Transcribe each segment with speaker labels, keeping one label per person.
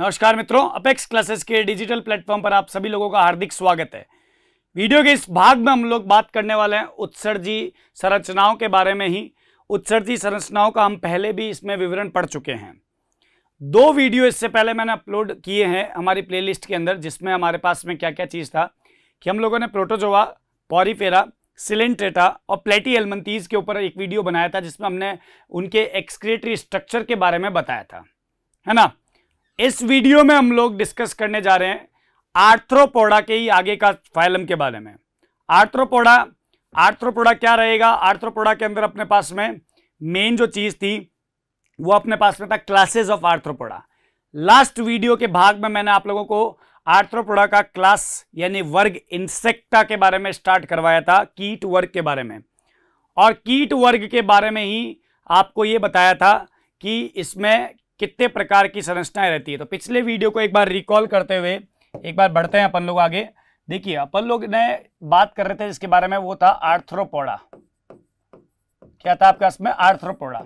Speaker 1: नमस्कार मित्रों Apex classes के डिजिटल प्लेटफॉर्म पर आप सभी लोगों का हार्दिक स्वागत है वीडियो के इस भाग में हम लोग बात करने वाले हैं उत्सर्जी संरचनाओं के बारे में ही उत्सर्जी संरचनाओं का हम पहले भी इसमें विवरण पढ़ चुके हैं दो वीडियो इससे पहले मैंने अपलोड किए हैं हमारी प्ले के अंदर जिसमें हमारे पास में क्या क्या चीज़ था कि हम लोगों ने प्रोटोजोवा पॉरीफेरा सिलेंट्रेटा और प्लेटी एलमंतीज के ऊपर एक वीडियो बनाया था जिसमें हमने उनके एक्सक्रेटरी स्ट्रक्चर के बारे में बताया था है ना इस वीडियो में हम लोग डिस्कस करने जा रहे हैं आर्थ्रोपोडा के ही आगे का फाइलम के बारे में आर्थ्रोपोडा आर्थ्रोपोडा क्या रहेगा आर्थ्रोपोडा के अंदर अपने पास में मेन जो चीज़ थी वो अपने पास में था classes of Arthropoda last video के भाग में मैंने आप लोगों को आर्थ्रोपोडा का क्लास यानी वर्ग इंसेक्टा के बारे में स्टार्ट करवाया था कीट वर्ग के बारे में और कीट वर्ग के बारे में ही आपको ये बताया था कि इसमें कितने प्रकार की संरचनाएं रहती है तो पिछले वीडियो को एक बार रिकॉल करते हुए एक बार बढ़ते हैं अपन लोग आगे देखिए अपन लोग ने बात कर रहे थे जिसके बारे में वो था आर्थ्रोपोडा क्या था आपका इसमें आर्थ्रोपोडा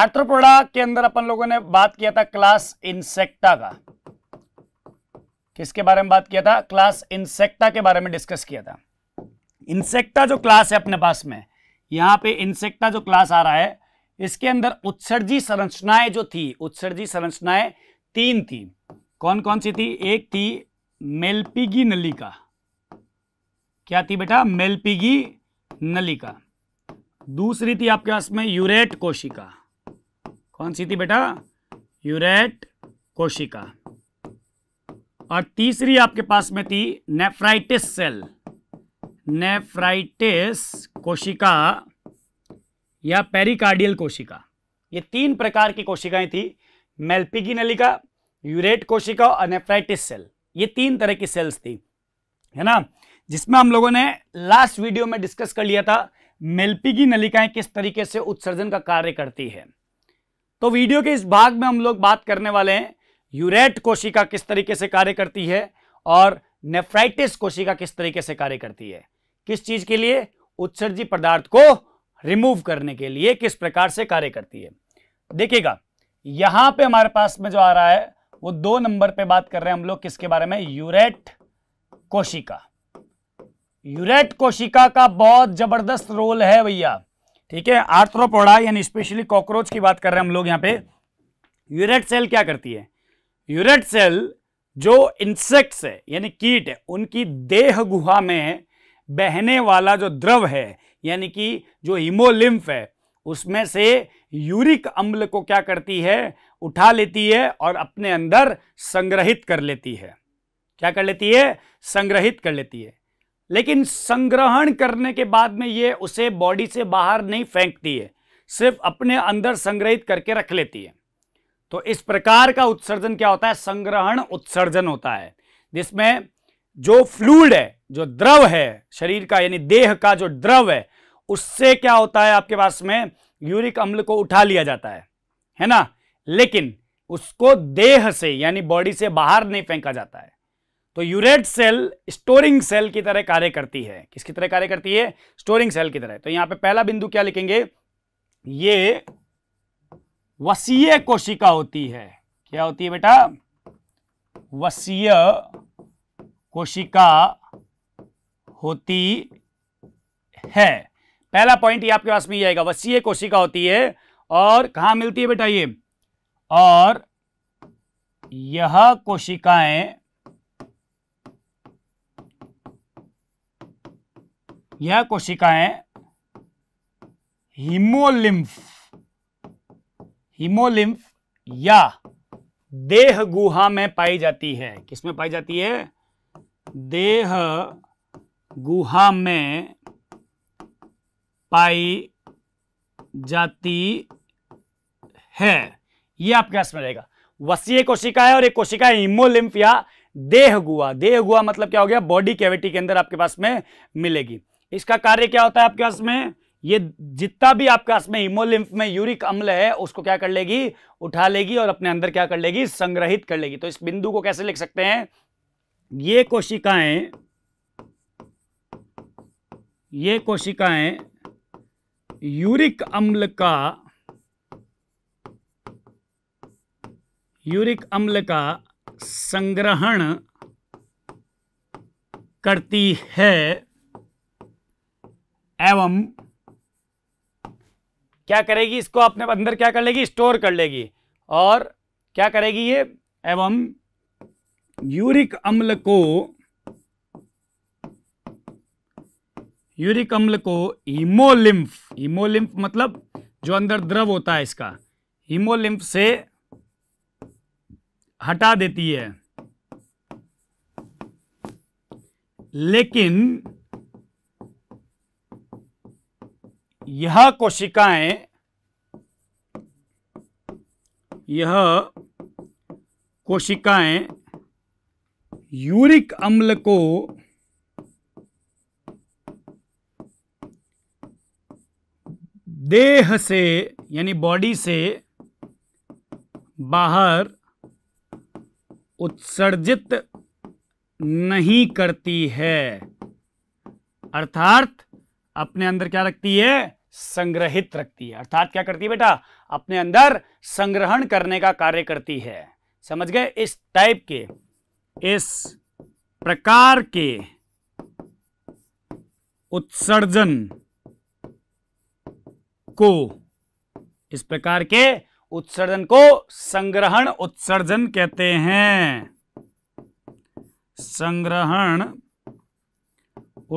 Speaker 1: आर्थ्रोपोडा के अंदर अपन लोगों ने बात किया था क्लास इंसेक्टा का किसके बारे में बात किया था क्लास इंसेक्टा के बारे में डिस्कस किया था इंसेक्टा जो क्लास है अपने पास में यहां पे इंसेक्टा जो क्लास आ रहा है इसके अंदर उत्सर्जी संरचनाएं जो थी उत्सर्जी संरचनाएं तीन थी कौन कौन सी थी एक थी मेलपीगी नलिका क्या थी बेटा मेलपीगी नलिका दूसरी थी आपके पास में यूरेट कोशिका कौन सी थी बेटा यूरेट कोशिका और तीसरी आपके पास में थी नेफ्राइटिस सेल नेफ्राइटिस कोशिका या पेरिकार्डियल कोशिका ये तीन प्रकार की कोशिकाएं थी मेल्पिकी नलिका यूरेट कोशिका और नेफ्राइटिस सेल ये तीन तरह की सेल्स थी है ना जिसमें हम लोगों ने लास्ट वीडियो में डिस्कस कर लिया था मेल्पिकी नलिकाएं किस तरीके से उत्सर्जन का कार्य करती है तो वीडियो के इस भाग में हम लोग बात करने वाले हैं यूरेट कोशिका किस तरीके से कार्य करती है और नेफ्राइटिस कोशिका किस तरीके से कार्य करती है किस चीज के लिए उत्सर्जी पदार्थ को रिमूव करने के लिए किस प्रकार से कार्य करती है देखिएगा यहां पे हमारे पास में जो आ रहा है वो दो नंबर पे बात कर रहे हैं हम लोग किसके बारे में यूरेट कोशिका यूरेट कोशिका का बहुत जबरदस्त रोल है भैया ठीक है आर्थ्रोपोडा यानी स्पेशली कॉकरोच की बात कर रहे हैं हम लोग यहां पे यूरेट सेल क्या करती है यूरेट सेल जो इंसेक्ट्स है यानी कीट है उनकी देह गुहा में बहने वाला जो द्रव है यानी कि जो हिमोलिम्फ है उसमें से यूरिक अम्ल को क्या करती है उठा लेती है और अपने अंदर संग्रहित कर लेती है क्या कर लेती है संग्रहित कर लेती है लेकिन संग्रहण करने के बाद में ये उसे बॉडी से बाहर नहीं फेंकती है सिर्फ अपने अंदर संग्रहित करके रख लेती है तो इस प्रकार का उत्सर्जन क्या होता है संग्रहण उत्सर्जन होता है जिसमें जो फ्लूड है जो द्रव है शरीर का यानी देह का जो द्रव है उससे क्या होता है आपके पास में यूरिक अम्ल को उठा लिया जाता है है ना लेकिन उसको देह से यानी बॉडी से बाहर नहीं फेंका जाता है तो यूरेट सेल स्टोरिंग सेल की तरह कार्य करती है किसकी तरह कार्य करती है स्टोरिंग सेल की तरह तो यहां पे पहला बिंदु क्या लिखेंगे ये वसीय कोशिका होती है क्या होती है बेटा वसीय कोशिका होती है पहला पॉइंट ये आपके पास में ही आएगा वसीय कोशिका होती है और कहा मिलती है बेटा ये और यह कोशिकाएं यह कोशिकाएं हिमोलिम्फ हिमोलिम्फ या देह गुहा में पाई जाती है किसमें पाई जाती है देह गुहा में पाई जाती है ये आपके पास में रहेगा वसीय कोशिका है और एक कोशिका हिमोलिम्फ या देह गुहा देह गुआ मतलब क्या हो गया बॉडी कैविटी के अंदर आपके पास में मिलेगी इसका कार्य क्या होता है आपके पास में ये जितना भी आपके पास में हिमोलिम्फ में यूरिक अम्ल है उसको क्या कर लेगी उठा लेगी और अपने अंदर क्या कर लेगी संग्रहित कर लेगी तो इस बिंदु को कैसे लिख सकते हैं ये कोशिकाएं ये कोशिकाएं यूरिक अम्ल का यूरिक अम्ल का संग्रहण करती है एवं क्या करेगी इसको अपने अंदर क्या कर लेगी स्टोर कर लेगी और क्या करेगी ये एवं यूरिक अम्ल को यूरिक अम्ल को हिमोलिम्फ हिमोलिम्फ मतलब जो अंदर द्रव होता है इसका हिमोलिम्फ से हटा देती है लेकिन यह कोशिकाएं यह कोशिकाएं यूरिक अम्ल को देह से यानी बॉडी से बाहर उत्सर्जित नहीं करती है अर्थात अपने अंदर क्या रखती है संग्रहित रखती है अर्थात क्या करती है बेटा अपने अंदर संग्रहण करने का कार्य करती है समझ गए इस टाइप के इस प्रकार के उत्सर्जन को इस प्रकार के उत्सर्जन को संग्रहण उत्सर्जन कहते हैं संग्रहण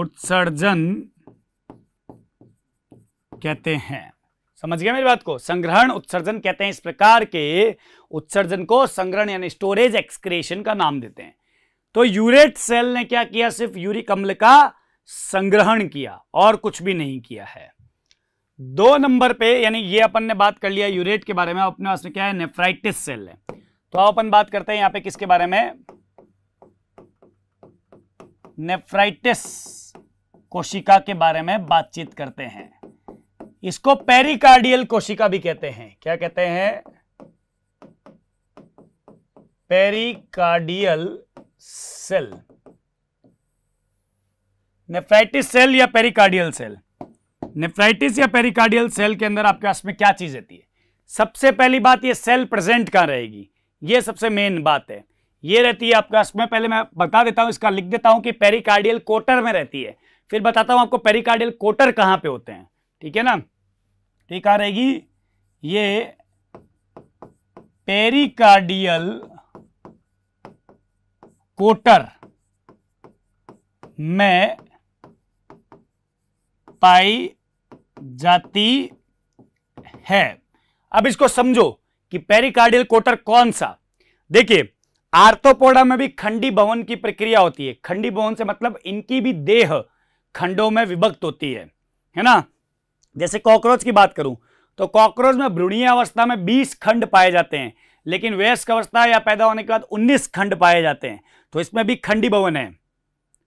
Speaker 1: उत्सर्जन कहते हैं समझ गया मेरी बात को संग्रहण उत्सर्जन कहते हैं इस प्रकार के उत्सर्जन को संग्रहण यानी स्टोरेज एक्सक्रेशन का नाम देते हैं तो यूरेट सेल ने क्या किया सिर्फ यूरिक अम्ल का संग्रहण किया और कुछ भी नहीं किया है दो नंबर पे यानी ये अपन ने बात कर लिया यूरेट के बारे में अपने पास में क्या है नेफ्राइटिस सेल है तो अपन बात करते हैं यहां पे किसके बारे में नेफ्राइटिस कोशिका के बारे में बातचीत करते हैं इसको पेरिकार्डियल कोशिका भी कहते हैं क्या कहते हैं पेरिकार्डियल सेल नेफ्राइटिस सेल या पेरिकार्डियल सेल नेफ्राइटिस या पेरिकार्डियल सेल के अंदर आपके पास में क्या चीज रहती है सबसे पहली बात ये सेल प्रेजेंट कहाँ रहेगी ये सबसे मेन बात है ये रहती है आपके पास में पहले मैं बता देता हूँ इसका लिख देता हूँ कि पेरिकार्डियल कोटर में रहती है फिर बताता हूँ आपको पेरिकार्डियल कोटर कहाँ पे होते हैं ठीक है ना ठीक तो आ रहेगी ये पेरिकार्डियल कोटर में पाई जाती है अब इसको समझो कि पेरिकार्डियल कोटर कौन सा देखिए आर्थोपोडा में भी खंडी भवन की प्रक्रिया होती है खंडी भवन से मतलब इनकी भी देह खंडों में विभक्त होती है है ना जैसे कॉकरोच की बात करूं तो कॉकरोच में भ्रूणीय अवस्था में 20 खंड पाए जाते हैं लेकिन वयस्क अवस्था या पैदा होने के बाद 19 खंड पाए जाते हैं तो इसमें भी खंडी भवन है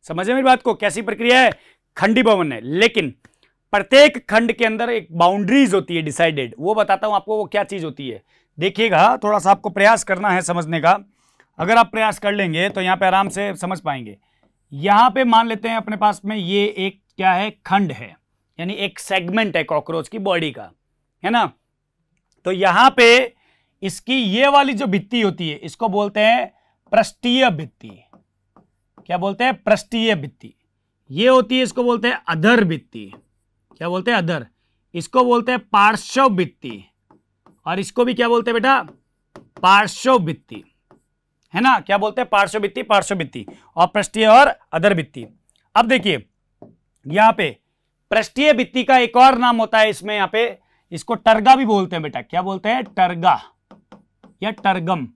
Speaker 1: समझे मेरी बात को कैसी प्रक्रिया है खंडी भवन है लेकिन प्रत्येक खंड के अंदर एक बाउंड्रीज होती है डिसाइडेड वो बताता हूँ आपको वो क्या चीज़ होती है देखिएगा थोड़ा सा आपको प्रयास करना है समझने का अगर आप प्रयास कर लेंगे तो यहाँ पे आराम से समझ पाएंगे यहाँ पे मान लेते हैं अपने पास में ये एक क्या है खंड है यानी एक सेगमेंट है कॉकरोच की बॉडी का है ना तो यहाँ पे इसकी ये वाली जो भित्ती होती है इसको बोलते हैं प्रष्टीय भित्ती क्या बोलते हैं प्रष्टीय भित्ती ये होती है इसको बोलते हैं अधर भित्ती क्या बोलते हैं अदर इसको बोलते हैं पार्श्व वित्ती और इसको भी क्या बोलते हैं बेटा पार्श्व वित्ती है ना क्या बोलते हैं पार्श्व वित्ती पार्श्व वित्ती और पृष्ठीय और अदर वित्ती अब देखिए यहां पे पृष्ठीय वित्ती का एक और नाम होता है इसमें यहां पे इसको टर्गा भी बोलते हैं बेटा क्या बोलते हैं टर्गा या टर्गम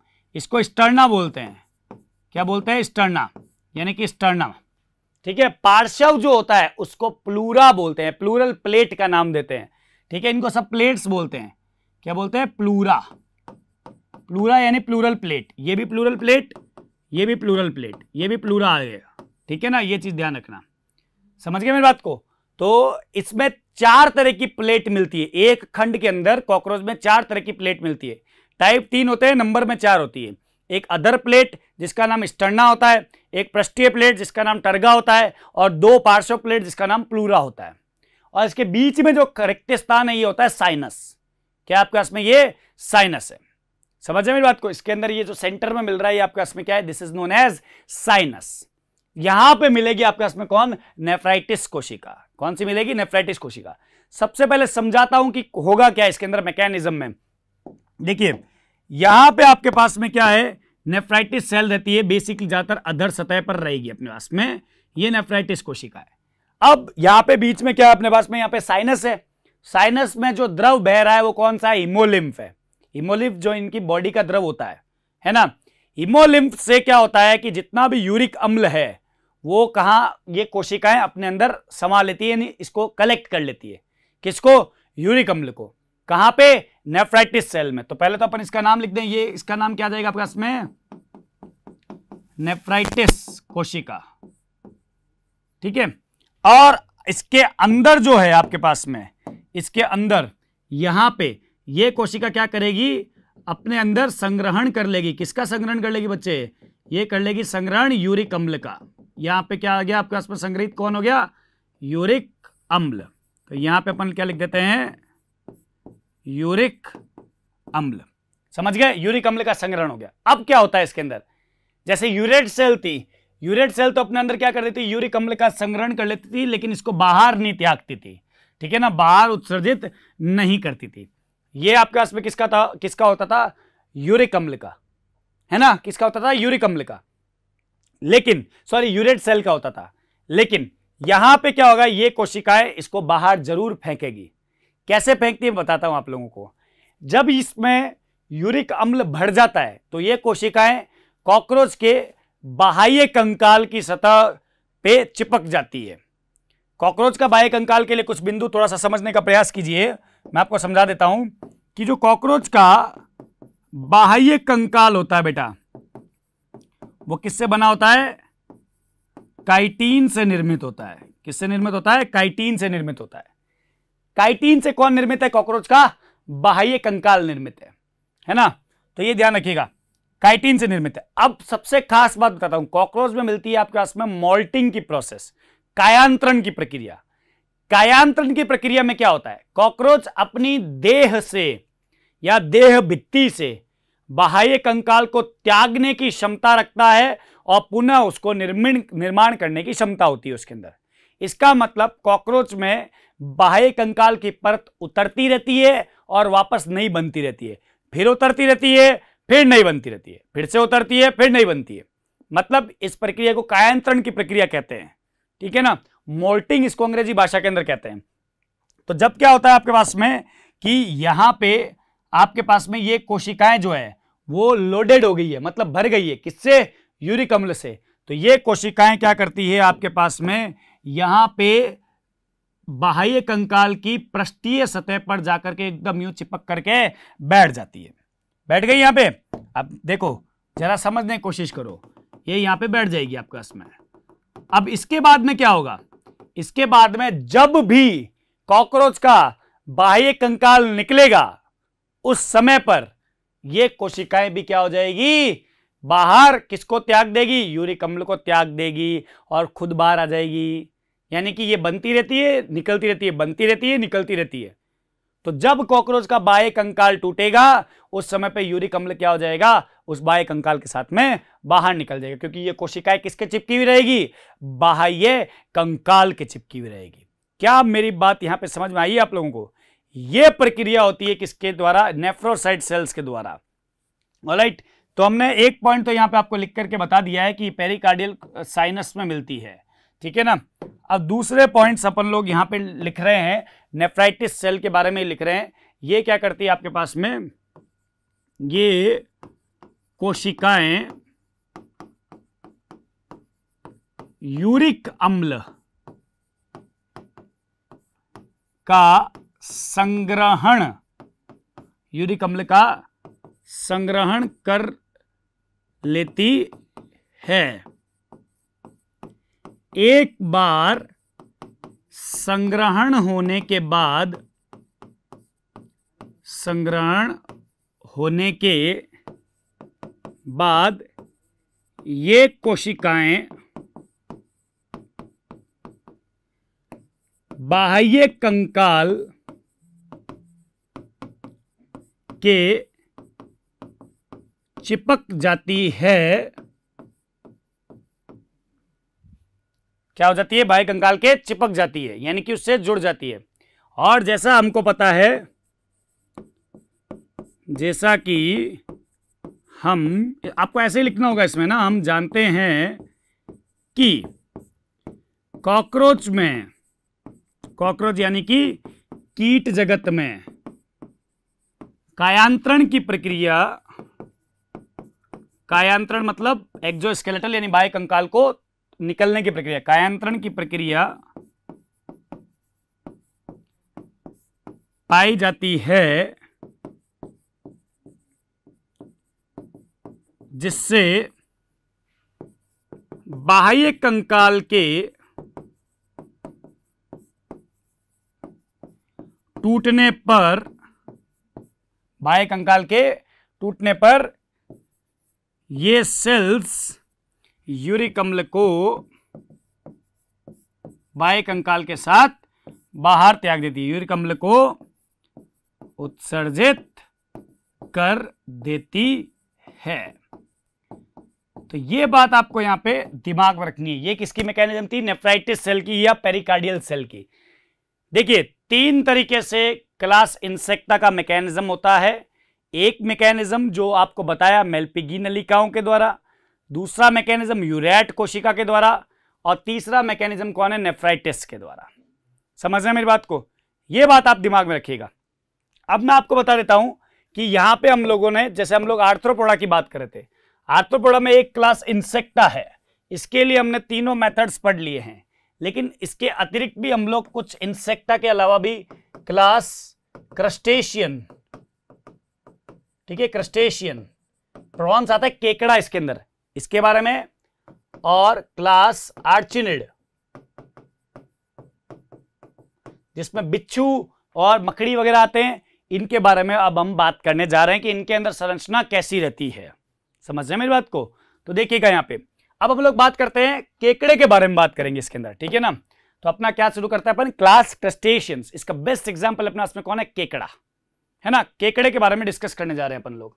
Speaker 1: इसको स्टर्ना बोलते हैं क्या बोलते हैं स्टर्ना यानी कि स्टर्ना ठीक है पार्श्व जो होता है उसको प्लूरा बोलते हैं प्लूरल प्लेट का नाम देते हैं ठीक है इनको सब प्लेट्स बोलते हैं क्या बोलते हैं प्लूरा प्लूरा यानी प्लूरल प्लेट ये भी प्लूरल प्लेट ये भी प्लूरल प्लेट ये भी प्लूरा आ गया ठीक है ना ये चीज ध्यान रखना समझ गए मेरी बात को तो इसमें चार तरह की प्लेट मिलती है एक खंड के अंदर कॉकरोच में चार तरह की प्लेट मिलती है टाइप तीन होते हैं नंबर में चार होती है एक अदर प्लेट जिसका नाम स्टर्ना होता है एक पृष्ठीय प्लेट जिसका नाम टर्गा होता है और दो पार्श्व प्लेट जिसका नाम प्लूरा होता है और इसके बीच में जो करेक्ट स्थान है ये होता है साइनस क्या आपके पास में ये साइनस है समझ मेरी बात को इसके अंदर ये जो सेंटर में मिल रहा है ये आपके पास में क्या है this is known as sinus यहां पे मिलेगी आपके पास में कौन नेफ्राइटिस कोशिका कौन सी मिलेगी नेफ्राइटिस कोशिका सबसे पहले समझाता हूं कि होगा क्या इसके अंदर मैकेनिज्म में देखिए यहां पे आपके पास में क्या है नेफ्राइटिस सेल रहती है बेसिकली ज्यादातर अधर सतह पर रहेगी अपने पास में ये नेफ्राइटिस कोशिका है अब यहां पे बीच में क्या है अपने पास में यहां पे साइनस है साइनस में जो द्रव बह रहा है वो कौन सा है हिमोलिम्फ है हिमोलिम्फ जो इनकी बॉडी का द्रव होता है है ना हिमोलिम्फ से क्या होता है कि जितना भी यूरिक अम्ल है वो कहाँ ये कोशिकाएं अपने अंदर समा लेती है यानी इसको कलेक्ट कर लेती है किसको यूरिक अम्ल को कहाँ पे नेफ्राइटिस सेल में तो पहले तो अपन इसका नाम लिख दें ये इसका नाम क्या जाएगा आपका इसमें नेफ्राइटिस कोशिका ठीक है और इसके अंदर जो है आपके पास में इसके अंदर यहां पे ये कोशिका क्या करेगी अपने अंदर संग्रहण कर लेगी किसका संग्रहण कर लेगी बच्चे ये कर लेगी संग्रहण यूरिक अम्ल का यहां पे क्या आ गया आपके पास में संग्रहित कौन हो गया यूरिक अम्ल तो यहां पे अपन क्या लिख देते हैं यूरिक अम्ल समझ गए यूरिक अम्ल का संग्रहण हो गया अब क्या होता है इसके अंदर जैसे यूरेट सेल थी यूरेट सेल तो अपने अंदर क्या कर देती यूरिक अम्ल का संग्रहण कर लेती थी लेकिन इसको बाहर नहीं त्यागती थी ठीक है ना बाहर उत्सर्जित नहीं करती थी ये आपके पास में किसका था किसका होता था यूरिक अम्ल का है ना किसका होता था यूरिक अम्ल का लेकिन सॉरी यूरेट सेल का होता था लेकिन यहां पे क्या होगा ये कोशिकाएं इसको बाहर जरूर फेंकेगी कैसे फेंकती है बताता हूं आप लोगों को जब इसमें यूरिक अम्ल भर जाता है तो ये कोशिकाएं कॉकरोच के बाह्य कंकाल की सतह पे चिपक जाती है कॉकरोच का बाह्य कंकाल के लिए कुछ बिंदु थोड़ा सा समझने का प्रयास कीजिए मैं आपको समझा देता हूं कि जो कॉकरोच का बाह्य कंकाल होता है बेटा वो किससे बना होता है काइटीन से निर्मित होता है किससे निर्मित होता है काइटीन से निर्मित होता है काइटीन से कौन निर्मित है कॉकरोच का बाह्य कंकाल निर्मित है है ना तो ये ध्यान रखिएगा काइटीन से निर्मित है अब सबसे खास बात बताता हूं कॉकरोच में मिलती है आपके पास में मोल्टिंग की प्रोसेस कायांतरण की प्रक्रिया कायांतरण की प्रक्रिया में क्या होता है कॉकरोच अपनी देह से या देह भित्ति से बाह्य कंकाल को त्यागने की क्षमता रखता है और पुनः उसको निर्मिण निर्माण करने की क्षमता होती है उसके अंदर इसका मतलब कॉकरोच में बाह्य कंकाल की परत उतरती रहती है और वापस नहीं बनती रहती है फिर उतरती रहती है फिर नहीं बनती रहती है फिर से उतरती है फिर नहीं बनती है मतलब इस प्रक्रिया को कायांतरण की प्रक्रिया कहते हैं ठीक है ना मोल्टिंग इसको अंग्रेजी भाषा के अंदर कहते हैं तो जब क्या होता है आपके पास में कि यहां पे आपके पास में ये कोशिकाएं जो है वो लोडेड हो गई है मतलब भर गई है किससे यूरिक अम्ल से तो ये कोशिकाएं क्या करती है आपके पास में यहां पर बाह्य कंकाल की पृष्ठीय सतह पर जाकर के एकदम यूं चिपक करके बैठ जाती है बैठ गई यहां पे अब देखो जरा समझने की कोशिश करो ये यहां पे बैठ जाएगी आपका इसमें अब इसके बाद में क्या होगा इसके बाद में जब भी कॉकरोच का बाह्य कंकाल निकलेगा उस समय पर ये कोशिकाएं भी क्या हो जाएगी बाहर किसको त्याग देगी यूरिक अम्ल को त्याग देगी और खुद बाहर आ जाएगी यानी कि ये बनती रहती है निकलती रहती है बनती रहती है निकलती रहती है तो जब कॉकरोच का बाह्य कंकाल टूटेगा उस समय पे यूरिक अम्ल क्या हो जाएगा उस बाह्य कंकाल के साथ में बाहर निकल जाएगा क्योंकि ये कोशिकाएं किसके चिपकी हुई रहेगी बाह्य कंकाल के चिपकी हुई रहेगी क्या मेरी बात यहां पे समझ में आई है आप लोगों को ये प्रक्रिया होती है किसके द्वारा नेफ्रोसाइड सेल्स के द्वारा राइट तो हमने एक पॉइंट तो यहां पे आपको लिख करके बता दिया है कि पेरिकार्डियल साइनस में मिलती है ठीक है ना अब दूसरे पॉइंट्स अपन लोग यहां पे लिख रहे हैं नेफ्राइटिस सेल के बारे में लिख रहे हैं ये क्या करती है आपके पास में ये कोशिकाएं यूरिक अम्ल का संग्रहण यूरिक अम्ल का संग्रहण कर लेती है एक बार संग्रहण होने के बाद संग्रहण होने के बाद ये कोशिकाएं बाह्य कंकाल के चिपक जाती है क्या हो जाती है बाह्य कंकाल के चिपक जाती है यानी कि उससे जुड़ जाती है और जैसा हमको पता है जैसा कि हम आपको ऐसे ही लिखना होगा इसमें ना हम जानते हैं कि कॉकरोच में कॉकरोच यानी कि कीट जगत में कायांतरण की प्रक्रिया कायांतरण मतलब एक्जोस्केलेटल यानी बाह्य कंकाल को निकलने की प्रक्रिया कायांतरण की प्रक्रिया पाई जाती है जिससे बाह्य कंकाल के टूटने पर बाह्य कंकाल के टूटने पर ये सेल्स यूरिक अम्ल को बाह्य अंकाल के साथ बाहर त्याग देती है यूरिक अम्ल को उत्सर्जित कर देती है तो ये बात आपको यहां पे दिमाग में रखनी है ये किसकी मैकेनिज्म थी नेफ्राइटिस सेल की या पेरिकार्डियल सेल की देखिए तीन तरीके से क्लास इंसेक्टा का मैकेनिज्म होता है एक मैकेनिज्म जो आपको बताया मेलपिगी नलिकाओं के द्वारा दूसरा मैकेनिज्म यूरेट कोशिका के द्वारा और तीसरा मैकेनिज्म कौन है नेफ्राइटिस के द्वारा समझ रहे मेरी बात को यह बात आप दिमाग में रखिएगा अब मैं आपको बता देता हूं कि यहां पे हम लोगों ने जैसे हम लोग आर्थ्रोपोडा की बात कर रहे थे आर्थ्रोपोडा में एक क्लास इंसेक्टा है इसके लिए हमने तीनों मेथड्स पढ़ लिए हैं लेकिन इसके अतिरिक्त भी हम लोग कुछ इंसेक्टा के अलावा भी क्लास क्रस्टेशियन ठीक है क्रस्टेशियन प्रॉन्स आता है केकड़ा इसके अंदर इसके बारे में और क्लास आर्चिनिड जिसमें बिच्छू और मकड़ी वगैरह आते हैं इनके बारे में अब हम बात करने जा रहे हैं कि इनके अंदर संरचना कैसी रहती है समझ रहे मेरी बात को तो देखिएगा यहाँ पे अब हम लोग बात करते हैं केकड़े के बारे में बात करेंगे इसके अंदर ठीक है ना तो अपना क्या शुरू करता है अपन क्लास क्रस्टेशियंस इसका बेस्ट एग्जाम्पल अपना इसमें कौन है केकड़ा है ना केकड़े के बारे में डिस्कस करने जा रहे हैं अपन लोग